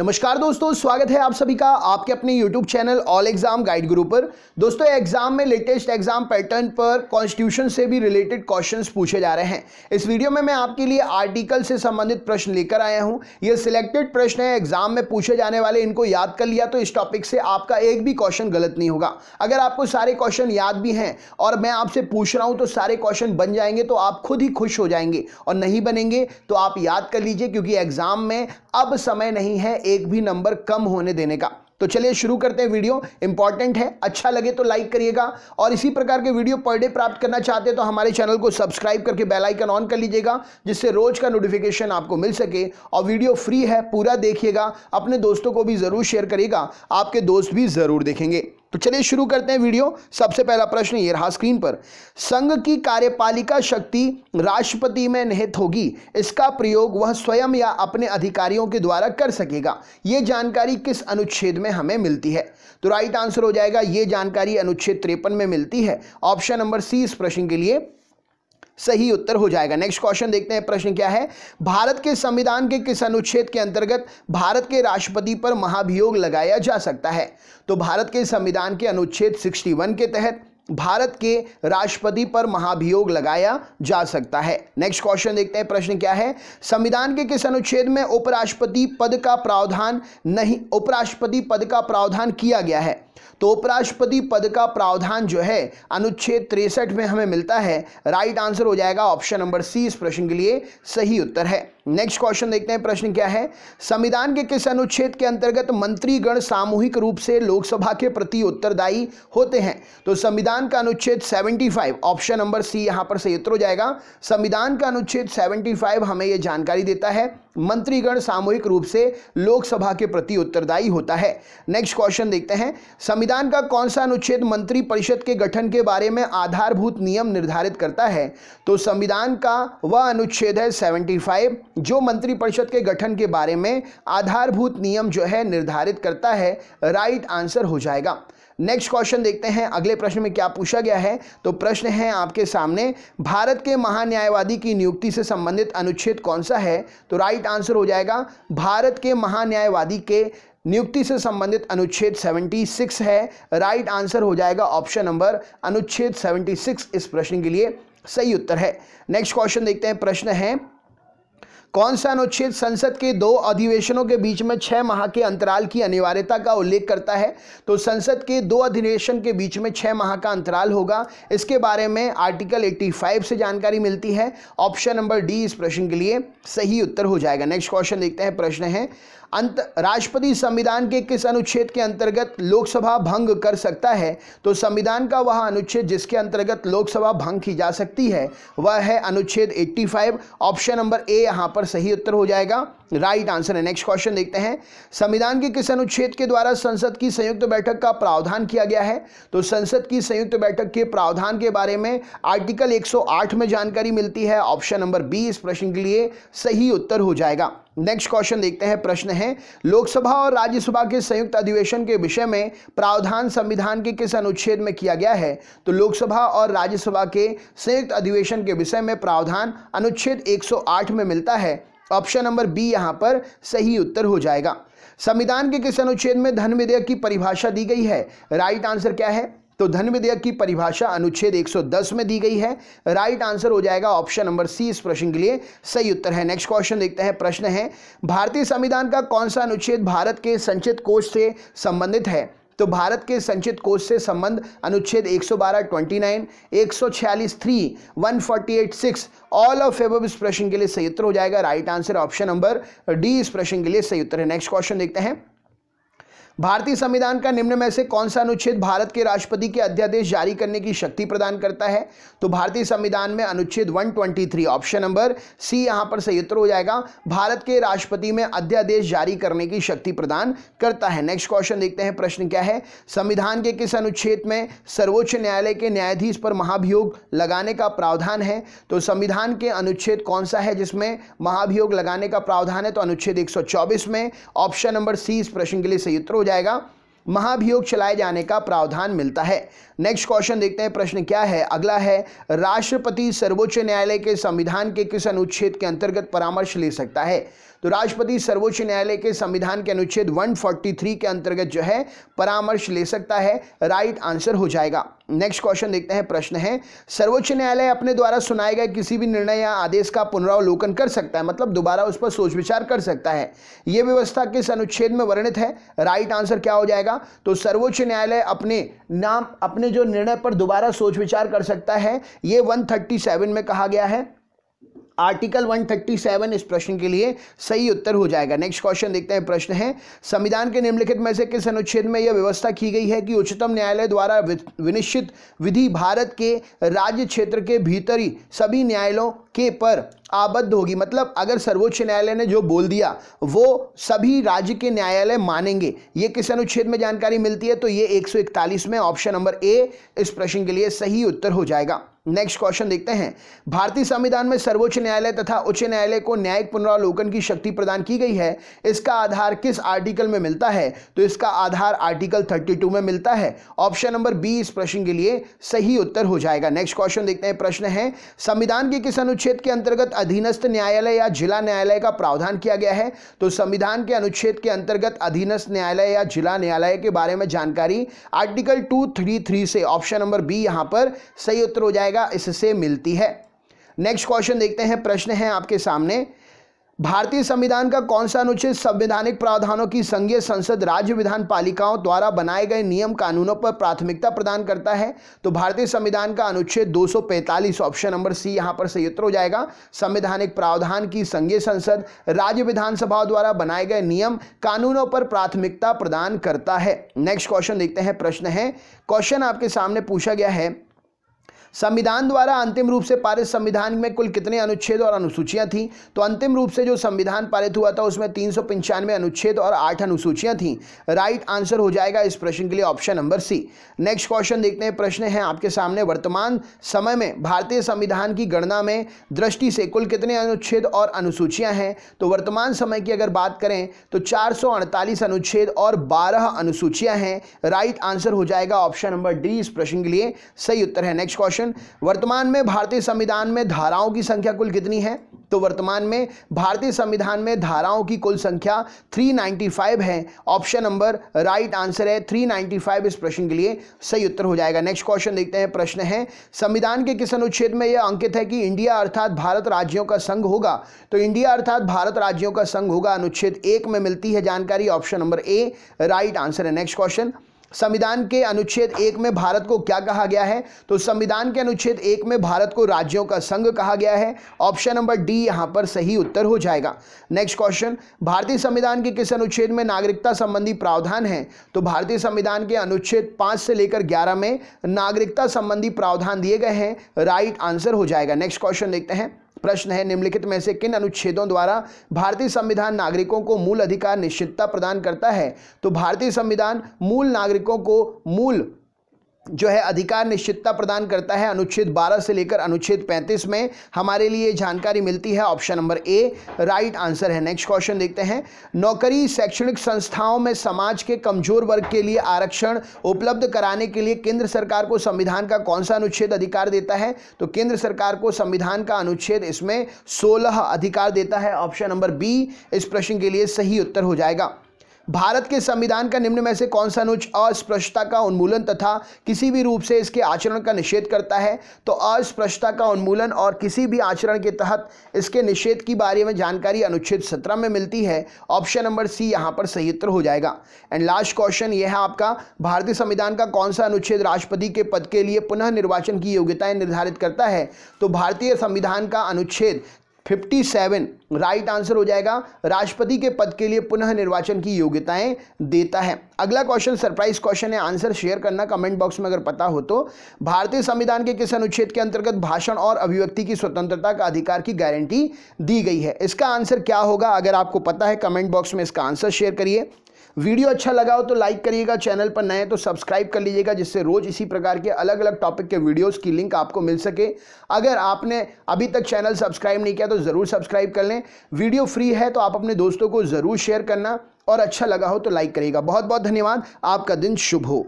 नमस्कार दोस्तों स्वागत है आप सभी का आपके अपने YouTube channel all exam guide Guru पर दोस्तों एग्जाम में लेटेस्ट एग्जाम पैटर्न पर कॉन्स्टिट्यूशन से भी रिलेटेड क्वेश्चंस पूछे जा रहे हैं इस वीडियो में मैं आपके लिए आर्टिकल से संबंधित प्रश्न लेकर आया हूं ये सिलेक्टेड प्रश्न है एग्जाम में पूछे जाने वाले इनको याद कर लिया तो इस टॉपिक से आपका एक भी क्वेश्चन गलत नहीं होगा अगर आपको सारे क्वेश्चन याद भी हैं और मैं आपसे पूछ रहा हूँ तो सारे क्वेश्चन बन जाएंगे तो आप खुद ही खुश हो जाएंगे और नहीं बनेंगे तो आप याद कर लीजिए क्योंकि एग्जाम में अब समय नहीं है एक भी नंबर कम होने देने का तो चलिए शुरू करते हैं वीडियो इंपॉर्टेंट है अच्छा लगे तो लाइक करिएगा और इसी प्रकार के वीडियो पर डे प्राप्त करना चाहते हैं तो हमारे चैनल को सब्सक्राइब करके बेल आइकन ऑन कर लीजिएगा जिससे रोज का नोटिफिकेशन आपको मिल सके और वीडियो फ्री है पूरा देखिएगा अपने दोस्तों को भी ज़रूर शेयर करिएगा आपके दोस्त भी ज़रूर देखेंगे तो चलिए शुरू करते हैं वीडियो सबसे पहला प्रश्न ये रहा स्क्रीन पर संघ की कार्यपालिका शक्ति राष्ट्रपति में निहित होगी इसका प्रयोग वह स्वयं या अपने अधिकारियों के द्वारा कर सकेगा ये जानकारी किस अनुच्छेद में हमें मिलती है तो राइट आंसर हो जाएगा ये जानकारी अनुच्छेद त्रेपन में मिलती है ऑप्शन नंबर सी इस प्रश्न के लिए सही उत्तर हो जाएगा नेक्स्ट क्वेश्चन देखते हैं प्रश्न क्या है भारत के संविधान के किस अनुच्छेद के अंतर्गत भारत के राष्ट्रपति पर महाभियोग लगाया जा सकता है तो भारत के संविधान के अनुच्छेद 61 के तहत भारत के राष्ट्रपति पर महाभियोग लगाया जा सकता है नेक्स्ट क्वेश्चन देखते हैं प्रश्न क्या है संविधान के किस अनुच्छेद में उपराष्ट्रपति पद का प्रावधान नहीं उपराष्ट्रपति पद का प्रावधान किया गया है तो उपराष्ट्रपति पद का प्रावधान जो है अनुच्छेद तिरसठ में हमें मिलता है राइट आंसर हो जाएगा ऑप्शन नंबर सी इस प्रश्न के लिए सही उत्तर है नेक्स्ट क्वेश्चन देखते हैं प्रश्न क्या है संविधान के किस अनुच्छेद के अंतर्गत मंत्रीगण सामूहिक रूप से लोकसभा के प्रति उत्तरदायी होते हैं तो संविधान का अनुच्छेद 75 ऑप्शन नंबर सी यहां पर सही उत्तर हो जाएगा संविधान का अनुच्छेद 75 हमें यह जानकारी देता है मंत्रीगण सामूहिक रूप से लोकसभा के प्रति उत्तरदायी होता है नेक्स्ट क्वेश्चन देखते हैं संविधान का कौन सा अनुच्छेद मंत्री परिषद के गठन के बारे में आधारभूत नियम निर्धारित करता है तो संविधान का वह अनुच्छेद है 75 जो मंत्रिपरिषद के गठन के बारे में आधारभूत नियम जो है निर्धारित करता है राइट आंसर हो जाएगा नेक्स्ट क्वेश्चन देखते हैं अगले प्रश्न में क्या पूछा गया है तो प्रश्न है आपके सामने भारत के महान्यायवादी की नियुक्ति से संबंधित अनुच्छेद कौन सा है तो राइट आंसर हो जाएगा भारत के महान्यायवादी के नियुक्ति से संबंधित अनुच्छेद 76 है राइट आंसर हो जाएगा ऑप्शन नंबर अनुच्छेद 76 इस प्रश्न के लिए सही उत्तर है नेक्स्ट क्वेश्चन देखते हैं प्रश्न है कौन सा अनुच्छेद संसद के दो अधिवेशनों के बीच में छह माह के अंतराल की अनिवार्यता का उल्लेख करता है तो संसद के दो अधिवेशन के बीच में छह माह का अंतराल होगा इसके बारे में आर्टिकल 85 से जानकारी मिलती है ऑप्शन नंबर डी इस प्रश्न के लिए सही उत्तर हो जाएगा नेक्स्ट क्वेश्चन देखते हैं प्रश्न है अंत राष्ट्रपति संविधान के किस अनुच्छेद के अंतर्गत लोकसभा भंग कर सकता है तो संविधान का वह अनुच्छेद जिसके अंतर्गत लोकसभा भंग की जा सकती है वह है अनुच्छेद 85 ऑप्शन नंबर ए यहां पर सही उत्तर हो जाएगा राइट आंसर है नेक्स्ट क्वेश्चन देखते हैं संविधान के किस अनुच्छेद के द्वारा संसद की संयुक्त बैठक का प्रावधान किया गया है तो संसद की संयुक्त बैठक के प्रावधान के बारे में आर्टिकल 108 में जानकारी मिलती है ऑप्शन नंबर बी इस प्रश्न के लिए सही उत्तर हो जाएगा नेक्स्ट क्वेश्चन देखते हैं प्रश्न है लोकसभा और राज्यसभा के संयुक्त अधिवेशन के विषय में प्रावधान संविधान के किस अनुच्छेद में किया गया है तो लोकसभा और राज्यसभा के संयुक्त अधिवेशन के विषय में प्रावधान अनुच्छेद 108 में मिलता है ऑप्शन नंबर बी यहां पर सही उत्तर हो जाएगा संविधान के किस अनुच्छेद में धन विधेयक की परिभाषा दी गई है राइट आंसर क्या है तो धन विधेयक की परिभाषा अनुच्छेद 110 में दी गई है राइट आंसर हो जाएगा ऑप्शन नंबर सी इस प्रश्न के लिए सही उत्तर है नेक्स्ट क्वेश्चन देखते हैं प्रश्न है भारतीय संविधान का कौन सा अनुच्छेद भारत के संचित कोष से संबंधित है तो भारत के संचित कोष से संबंध अनुच्छेद 112 29 146 ऑल ऑफ एब इस प्रश्न के लिए सही उत्तर हो जाएगा right answer option number D इस प्रश्न के लिए सही उत्तर है नेक्स्ट क्वेश्चन देखते हैं भारतीय संविधान का निम्न में से कौन सा अनुच्छेद भारत के राष्ट्रपति के अध्यादेश जारी करने की शक्ति प्रदान करता है तो भारतीय संविधान में अनुच्छेद 123 ऑप्शन नंबर सी यहां पर सही उत्तर हो जाएगा भारत के राष्ट्रपति में अध्यादेश जारी करने की शक्ति प्रदान करता है नेक्स्ट क्वेश्चन देखते हैं प्रश्न क्या है संविधान के किस अनुच्छेद में सर्वोच्च न्यायालय के न्यायाधीश पर महाभियोग लगाने का प्रावधान है तो संविधान के अनुच्छेद कौन सा है जिसमें महाभियोग लगाने का प्रावधान है तो अनुच्छेद एक में ऑप्शन नंबर सी इस प्रश्न के लिए सही उत्तर हो जाएगा महाभियोग चलाए जाने का प्रावधान मिलता है नेक्स्ट क्वेश्चन देखते हैं प्रश्न क्या है अगला है राष्ट्रपति सर्वोच्च न्यायालय के संविधान के किस अनुच्छेद के अंतर्गत परामर्श ले सकता है तो राष्ट्रपति सर्वोच्च न्यायालय के संविधान के अनुच्छेद 143 के अंतर्गत जो है परामर्श ले सकता है राइट आंसर हो जाएगा नेक्स्ट क्वेश्चन देखते हैं प्रश्न है सर्वोच्च न्यायालय अपने द्वारा सुनाए गए किसी भी निर्णय या आदेश का पुनरावलोकन कर सकता है मतलब दोबारा उस पर सोच विचार कर सकता है यह व्यवस्था किस अनुच्छेद में वर्णित है राइट आंसर क्या हो जाएगा तो सर्वोच्च न्यायालय अपने नाम अपने अपने जो निर्णय पर दोबारा सोच विचार कर सकता है ये 137 में कहा गया है आर्टिकल 137 इस प्रश्न के लिए सही उत्तर हो जाएगा नेक्स्ट क्वेश्चन देखते हैं प्रश्न है संविधान के निम्नलिखित में से किस अनुच्छेद में यह व्यवस्था की गई है कि उच्चतम न्यायालय द्वारा विनिश्चित विधि भारत के राज्य क्षेत्र के भीतरी सभी न्यायालयों के पर आबद्ध होगी मतलब अगर सर्वोच्च न्यायालय ने जो बोल दिया वो सभी राज्य के न्यायालय मानेंगे ये किस अनुच्छेद में जानकारी मिलती है तो ये 141 में ऑप्शन नंबर ए इस प्रश्न के लिए सही उत्तर हो जाएगा नेक्स्ट क्वेश्चन देखते हैं भारतीय संविधान में सर्वोच्च न्यायालय तथा उच्च न्यायालय को न्यायिक पुनरावलोकन की शक्ति प्रदान की गई है इसका आधार किस आर्टिकल में मिलता है तो इसका आधार आर्टिकल 32 में मिलता है ऑप्शन नंबर बी इस प्रश्न के लिए सही उत्तर हो जाएगा नेक्स्ट क्वेश्चन देखते हैं प्रश्न है संविधान के किस अनुच्छेद के अंतर्गत अधीनस्थ न्यायालय या जिला न्यायालय का प्रावधान किया गया है तो संविधान के अनुच्छेद के अंतर्गत अधीनस्थ न्यायालय या जिला न्यायालय के बारे में जानकारी आर्टिकल टू से ऑप्शन नंबर बी यहां पर सही उत्तर हो जाएगा जाएगा इससे मिलती है नेक्स्ट क्वेश्चन देखते हैं प्रश्न है आपके सामने भारतीय संविधान का कौन सा अनुच्छेद संवैधानिक प्रावधानों की संघीय संसद राज्य विधान पालिकाओं द्वारा बनाए गए नियम कानूनों पर प्राथमिकता प्रदान करता है तो भारतीय संविधान का अनुच्छेद 245 ऑप्शन नंबर सी यहां पर सही उत्तर हो जाएगा संवैधानिक प्रावधान की संघीय संसद राज्य विधानसभा द्वारा बनाए गए नियम कानूनों पर प्राथमिकता प्रदान करता है नेक्स्ट क्वेश्चन देखते हैं प्रश्न है क्वेश्चन आपके सामने पूछा गया है संविधान द्वारा अंतिम रूप से पारित संविधान में कुल कितने अनुच्छेद और अनुसूचियां थीं तो अंतिम रूप से जो संविधान पारित हुआ था उसमें तीन अनुच्छेद और आठ अनुसूचियां थीं राइट आंसर हो जाएगा इस प्रश्न के लिए option number C next question देखते हैं प्रश्न है आपके सामने वर्तमान समय में भारतीय संविधान की गणना में दृष्टि से कुल कितने अनुच्छेद और अनुसूचियाँ हैं तो वर्तमान समय की अगर बात करें तो चार अनुच्छेद और बारह अनुसूचियाँ हैं राइट आंसर हो जाएगा ऑप्शन नंबर डी इस प्रश्न के लिए सही उत्तर है नेक्स्ट क्वेश्चन क्वेश्चन वर्तमान में भारतीय संविधान में धाराओं की संख्या कुल कितनी है तो वर्तमान में भारतीय संविधान में धाराओं की कुल संख्या 395 है ऑप्शन नंबर राइट आंसर है 395 इस प्रश्न के लिए सही उत्तर हो जाएगा नेक्स्ट क्वेश्चन देखते हैं प्रश्न है संविधान के किस अनुच्छेद में यह अंकित है कि इंडिया अर्थात भारत राज्यों का संघ होगा तो इंडिया अर्थात भारत राज्यों का संघ होगा अनुच्छेद एक में मिलती है जानकारी option number A right answer है नेक्स्ट क्वेश्चन संविधान के अनुच्छेद एक में भारत को क्या कहा गया है तो संविधान के अनुच्छेद एक में भारत को राज्यों का संघ कहा गया है ऑप्शन नंबर डी यहां पर सही उत्तर हो जाएगा नेक्स्ट क्वेश्चन भारतीय संविधान के किस अनुच्छेद में नागरिकता संबंधी प्रावधान है तो भारतीय संविधान के अनुच्छेद पांच से लेकर ग्यारह में नागरिकता संबंधी प्रावधान दिए गए हैं राइट आंसर हो जाएगा नेक्स्ट क्वेश्चन देखते हैं प्रश्न है निम्नलिखित में से किन अनुच्छेदों द्वारा भारतीय संविधान नागरिकों को मूल अधिकार निश्चितता प्रदान करता है तो भारतीय संविधान मूल नागरिकों को मूल जो है अधिकार निश्चितता प्रदान करता है अनुच्छेद 12 से लेकर अनुच्छेद 35 में हमारे लिए जानकारी मिलती है option number A right answer है नेक्स्ट क्वेश्चन देखते हैं नौकरी शैक्षणिक संस्थाओं में समाज के कमजोर वर्ग के लिए आरक्षण उपलब्ध कराने के लिए केंद्र सरकार को संविधान का कौन सा अनुच्छेद अधिकार देता है तो केंद्र सरकार को संविधान का अनुच्छेद इसमें सोलह अधिकार देता है ऑप्शन नंबर बी इस प्रश्न के लिए सही उत्तर हो जाएगा भारत के संविधान का निम्न में से कौन सा अनुच्छ अस्पृश्यता का उन्मूलन तथा किसी भी रूप से इसके आचरण का निषेध करता है तो अस्पृश्यता का उन्मूलन और किसी भी आचरण के तहत इसके निषेध की बारे में जानकारी अनुच्छेद सत्रह में मिलती है ऑप्शन नंबर सी यहाँ पर सही उत्तर हो जाएगा एंड लास्ट क्वेश्चन यह है आपका भारतीय संविधान का कौन सा अनुच्छेद राष्ट्रपति के पद के लिए पुनः निर्वाचन की योग्यताएं निर्धारित करता है तो भारतीय संविधान का अनुच्छेद 57 राइट आंसर हो जाएगा राष्ट्रपति के पद के लिए पुनः निर्वाचन की योग्यताएं देता है अगला क्वेश्चन सरप्राइज क्वेश्चन है आंसर शेयर करना कमेंट बॉक्स में अगर पता हो तो भारतीय संविधान के किस अनुच्छेद के अंतर्गत भाषण और अभिव्यक्ति की स्वतंत्रता का अधिकार की गारंटी दी गई है इसका आंसर क्या होगा अगर आपको पता है कमेंट बॉक्स में इसका आंसर शेयर करिए वीडियो अच्छा लगा हो तो लाइक करिएगा चैनल पर नए तो सब्सक्राइब कर लीजिएगा जिससे रोज़ इसी प्रकार के अलग अलग टॉपिक के वीडियोस की लिंक आपको मिल सके अगर आपने अभी तक चैनल सब्सक्राइब नहीं किया तो ज़रूर सब्सक्राइब कर लें वीडियो फ्री है तो आप अपने दोस्तों को ज़रूर शेयर करना और अच्छा लगा हो तो लाइक करिएगा बहुत बहुत धन्यवाद आपका दिन शुभ हो